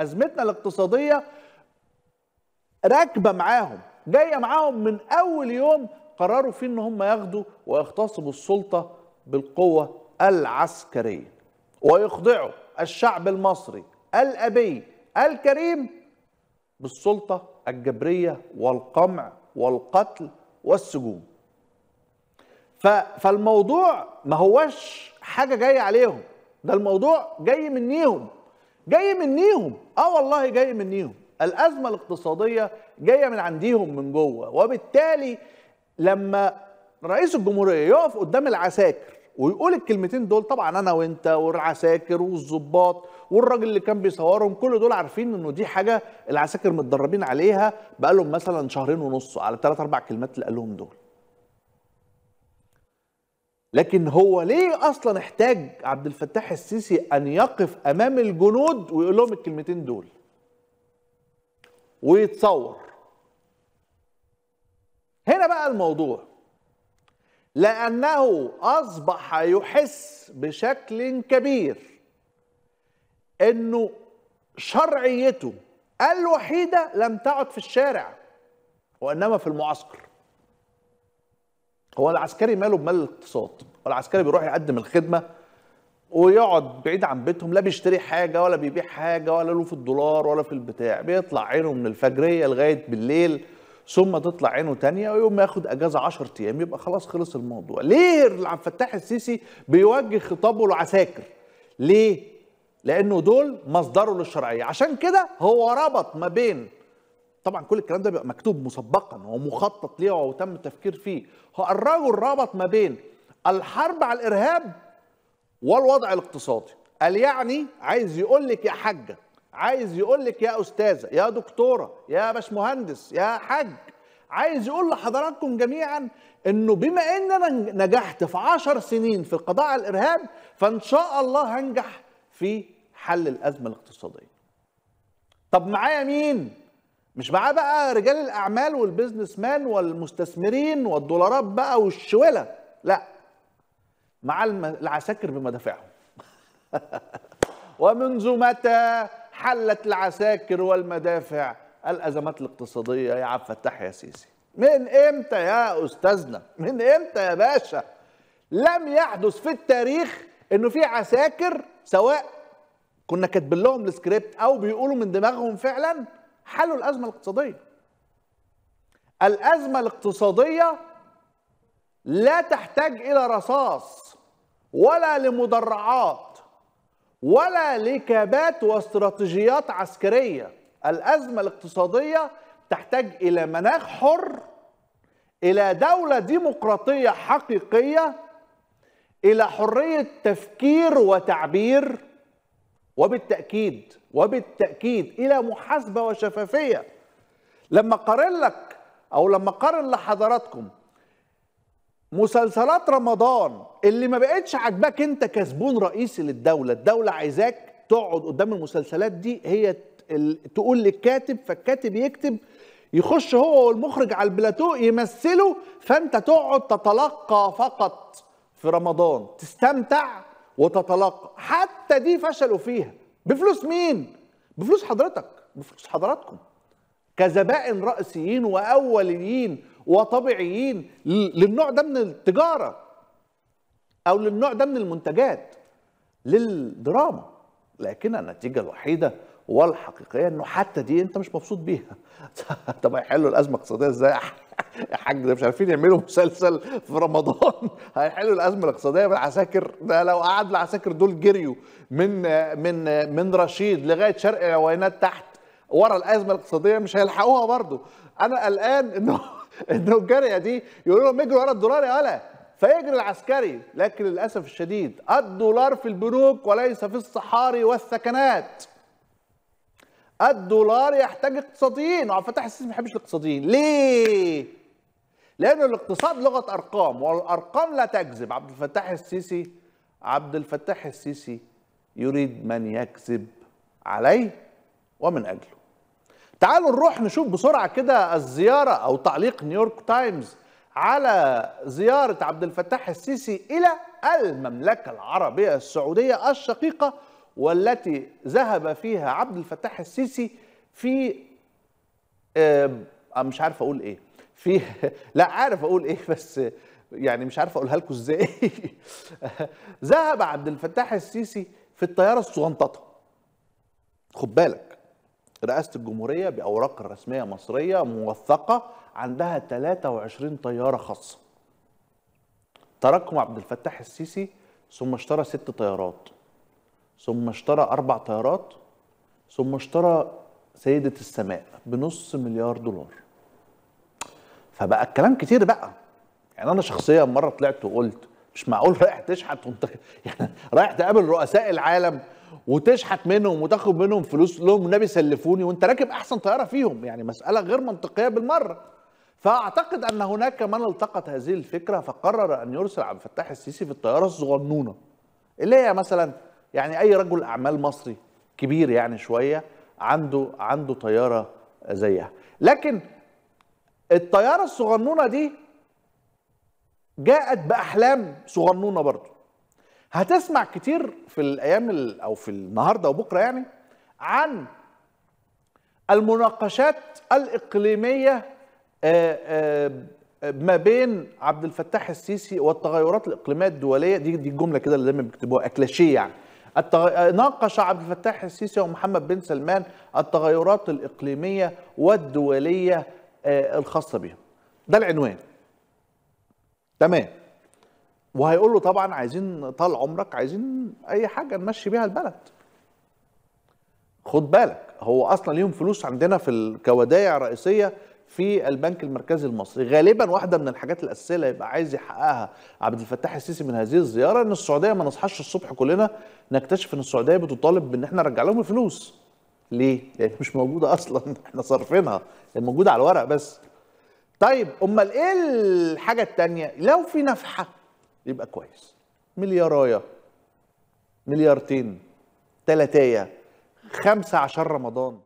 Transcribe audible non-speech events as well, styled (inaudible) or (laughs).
ازمتنا الاقتصاديه راكبه معاهم جايه معاهم من اول يوم قرروا فيه ان هم ياخدوا ويغتصبوا السلطه بالقوه العسكريه ويخضعوا الشعب المصري الابي الكريم بالسلطه الجبريه والقمع والقتل والسجون فالموضوع ما هوش حاجه جايه عليهم ده الموضوع جاي منيهم جاي منيهم اه والله جاي منيهم الازمه الاقتصاديه جايه من عنديهم من جوه وبالتالي لما رئيس الجمهوريه يقف قدام العساكر ويقول الكلمتين دول طبعا انا وانت والعساكر والظباط والراجل اللي كان بيصورهم كل دول عارفين انه دي حاجه العساكر متدربين عليها بقالهم مثلا شهرين ونص على ثلاث اربع كلمات اللي قالهم دول لكن هو ليه اصلا احتاج عبد الفتاح السيسي ان يقف امام الجنود ويقول لهم الكلمتين دول ويتصور هنا بقى الموضوع لانه اصبح يحس بشكل كبير انه شرعيته الوحيده لم تعد في الشارع وانما في المعسكر هو العسكري ماله بمال الاقتصاد العسكري بيروح يقدم الخدمه ويقعد بعيد عن بيتهم لا بيشتري حاجه ولا بيبيع حاجه ولا له في الدولار ولا في البتاع بيطلع عينه من الفجريه لغايه بالليل ثم تطلع عينه تانية ويوم ياخد اجازه 10 ايام يبقى خلاص خلص الموضوع ليه عبد الفتاح السيسي بيوجه خطابه لعساكر ليه لانه دول مصدره للشرعيه عشان كده هو ربط ما بين طبعا كل الكلام ده بيبقى مكتوب مسبقا ومخطط ليه وتم التفكير فيه هو الرجل ربط ما بين الحرب على الارهاب والوضع الاقتصادي قال يعني عايز يقول لك يا حاجه عايز يقول لك يا استاذه يا دكتوره يا باشمهندس يا حاج عايز يقول لحضراتكم جميعا انه بما ان انا نجحت في عشر سنين في القضاء على الارهاب فان شاء الله هنجح في حل الازمه الاقتصاديه طب معايا مين مش معاه بقى رجال الاعمال والبزنس مان والمستثمرين والدولارات بقى والشوله لا مع العساكر بمدافعهم (laughs) ومنذ متى حلت العساكر والمدافع الازمات الاقتصاديه يا عبد الفتاح يا سيسي من امتى يا استاذنا من امتى يا باشا لم يحدث في التاريخ انه في عساكر سواء كنا كاتبين لهم السكريبت او بيقولوا من دماغهم فعلا حلوا الازمه الاقتصاديه الازمه الاقتصاديه لا تحتاج الى رصاص ولا لمدرعات ولا لكابات واستراتيجيات عسكريه الازمه الاقتصاديه تحتاج الى مناخ حر الى دوله ديمقراطيه حقيقيه الى حريه تفكير وتعبير وبالتأكيد وبالتأكيد إلى محاسبة وشفافية لما قارن لك أو لما قارن لحضراتكم مسلسلات رمضان اللي ما بقتش عاجباك انت كسبون رئيسي للدوله الدوله عايزاك تقعد قدام المسلسلات دي هي تقول للكاتب فالكاتب يكتب يخش هو والمخرج على البلاتو يمثله فانت تقعد تتلقى فقط في رمضان تستمتع وتتلقى حتى دي فشلوا فيها بفلوس مين بفلوس حضرتك بفلوس حضراتكم كزبائن رئيسيين واوليين وطبيعيين للنوع ده من التجاره او للنوع ده من المنتجات للدراما لكن النتيجه الوحيده والحقيقيه انه حتى دي انت مش مبسوط بيها (laughs) طب هيحلوا الازمه الاقتصاديه ازاي (laughs) يا حاج ده مش عارفين يعملوا مسلسل في رمضان (laughs) هيحلوا الازمه الاقتصاديه بالعساكر ده لو قعد العساكر دول جريوا من من من رشيد لغايه شرق العوينات تحت ورا الازمه الاقتصاديه مش هيلحقوها برضه انا قلقان انه انه الجريه دي يقولوا لهم اجروا ورا الدولار يا ولا فيجري العسكري لكن للاسف الشديد الدولار في البنوك وليس في الصحاري والثكنات الدولار يحتاج اقتصاديين وعبد الفتاح السيسي ما بيحبش الاقتصاديين ليه لان الاقتصاد لغه ارقام والارقام لا تكذب عبد الفتاح السيسي عبد الفتاح السيسي يريد من يكذب عليه ومن اجله تعالوا نروح نشوف بسرعه كده الزياره او تعليق نيويورك تايمز على زياره عبد الفتاح السيسي الى المملكه العربيه السعوديه الشقيقه والتي ذهب فيها عبد الفتاح السيسي في آه، آه، مش عارف اقول ايه في (laughs) لا عارف اقول ايه (laughs) بس يعني مش عارف اقولها لكم ازاي (laughs) ذهب عبد الفتاح السيسي في الطياره الصغنططه خد بالك رئاسه الجمهوريه باوراق رسميه مصريه موثقه عندها 23 طياره خاصه تركهم عبد الفتاح السيسي ثم اشترى ست طيارات ثم اشترى أربع طيارات ثم اشترى سيدة السماء بنص مليار دولار فبقى الكلام كتير بقى يعني أنا شخصيا مرة طلعت وقلت مش معقول رايح تشحت وانت (laughs) يعني رايح تقابل رؤساء العالم وتشحت منهم وتاخد منهم فلوس لهم النبي سلفوني وانت راكب احسن طياره فيهم يعني مساله غير منطقيه بالمره فاعتقد ان هناك من التقط هذه الفكره فقرر ان يرسل عبد الفتاح السيسي في الطياره الصغنونه اللي هي مثلا يعني اي رجل اعمال مصري كبير يعني شويه عنده عنده طياره زيها لكن الطياره الصغنونه دي جاءت باحلام صغنونه برضه هتسمع كتير في الايام او في النهارده وبكره يعني عن المناقشات الاقليميه آه، آه، ما بين عبد الفتاح السيسي والتغيرات الاقليميه الدوليه دي دي الجمله كده اللي دايما بيكتبوها اكلاشيه يعني التغ... ناقش عبد الفتاح السيسي ومحمد بن سلمان التغيرات الإقليمية والدولية آه، الخاصة بهم ده العنوان تمام وهيقول له طبعا عايزين طال عمرك عايزين اي حاجه نمشي بيها البلد خد بالك هو اصلا ليهم فلوس عندنا في الكودايع الرئيسيه في البنك المركزي المصري غالبا واحده من الحاجات الاساسيه اللي هيبقى عايز يحققها عبد الفتاح السيسي من هذه الزياره ان السعوديه ما نصحاش الصبح كلنا نكتشف ان السعوديه بتطالب بان احنا نرجع لهم الفلوس ليه لان مش موجوده اصلا (laughs) احنا صارفينها موجوده على الورق بس طيب امال ايه الحاجه الثانيه لو في نفحه يبقى كويس مليارايه مليارتين تلاتايه خمسة عشر رمضان